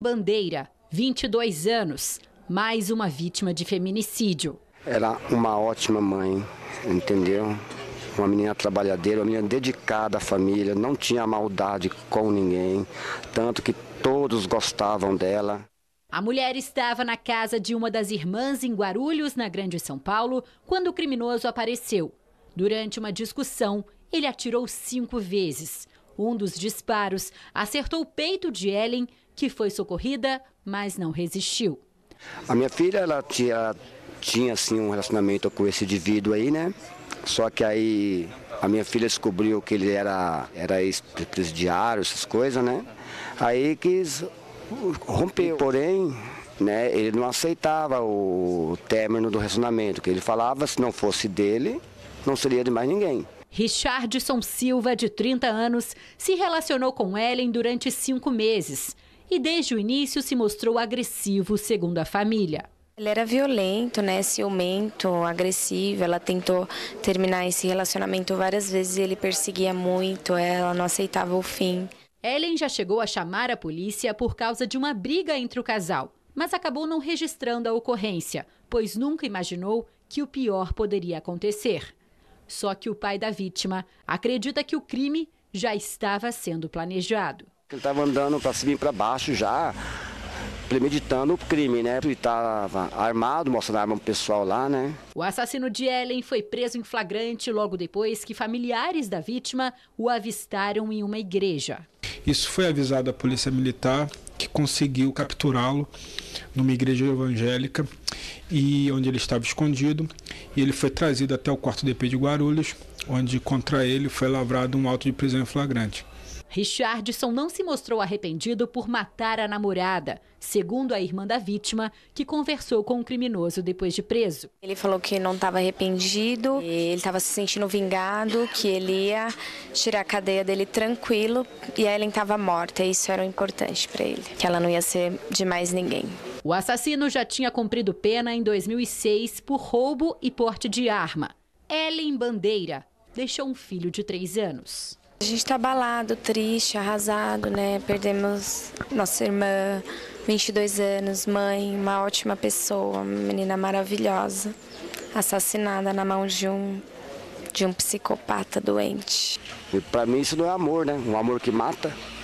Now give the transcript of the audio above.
Bandeira, 22 anos, mais uma vítima de feminicídio. Era uma ótima mãe, entendeu? Uma menina trabalhadeira, uma menina dedicada à família, não tinha maldade com ninguém, tanto que todos gostavam dela. A mulher estava na casa de uma das irmãs em Guarulhos, na Grande São Paulo, quando o criminoso apareceu. Durante uma discussão, ele atirou cinco vezes. Um dos disparos acertou o peito de Ellen, que foi socorrida, mas não resistiu. A minha filha, ela tinha, tinha assim, um relacionamento com esse indivíduo aí, né? Só que aí a minha filha descobriu que ele era, era ex-presidiário, essas coisas, né? Aí quis romper. Porém, né, ele não aceitava o término do relacionamento, que ele falava se não fosse dele, não seria de mais ninguém. Richardson Silva, de 30 anos, se relacionou com Ellen durante cinco meses e desde o início se mostrou agressivo, segundo a família. Ele era violento, né? Ciumento, agressivo. Ela tentou terminar esse relacionamento várias vezes e ele perseguia muito. Ela não aceitava o fim. Ellen já chegou a chamar a polícia por causa de uma briga entre o casal, mas acabou não registrando a ocorrência, pois nunca imaginou que o pior poderia acontecer. Só que o pai da vítima acredita que o crime já estava sendo planejado. Ele estava andando para cima e para baixo já, premeditando o crime, né? Ele estava armado, mostrando a arma pro pessoal lá, né? O assassino de Ellen foi preso em flagrante logo depois que familiares da vítima o avistaram em uma igreja. Isso foi avisado à polícia militar, que conseguiu capturá-lo numa igreja evangélica e onde ele estava escondido. E ele foi trazido até o quarto DP de Guarulhos, onde contra ele foi lavrado um auto de prisão em flagrante. Richardson não se mostrou arrependido por matar a namorada, segundo a irmã da vítima, que conversou com o criminoso depois de preso. Ele falou que não estava arrependido, ele estava se sentindo vingado, que ele ia tirar a cadeia dele tranquilo e a Ellen estava morta. E isso era o importante para ele, que ela não ia ser de mais ninguém. O assassino já tinha cumprido pena em 2006 por roubo e porte de arma. Ellen Bandeira deixou um filho de três anos. A gente está abalado, triste, arrasado, né? Perdemos nossa irmã, 22 anos, mãe, uma ótima pessoa, uma menina maravilhosa, assassinada na mão de um de um psicopata doente. E para mim isso não é amor, né? Um amor que mata.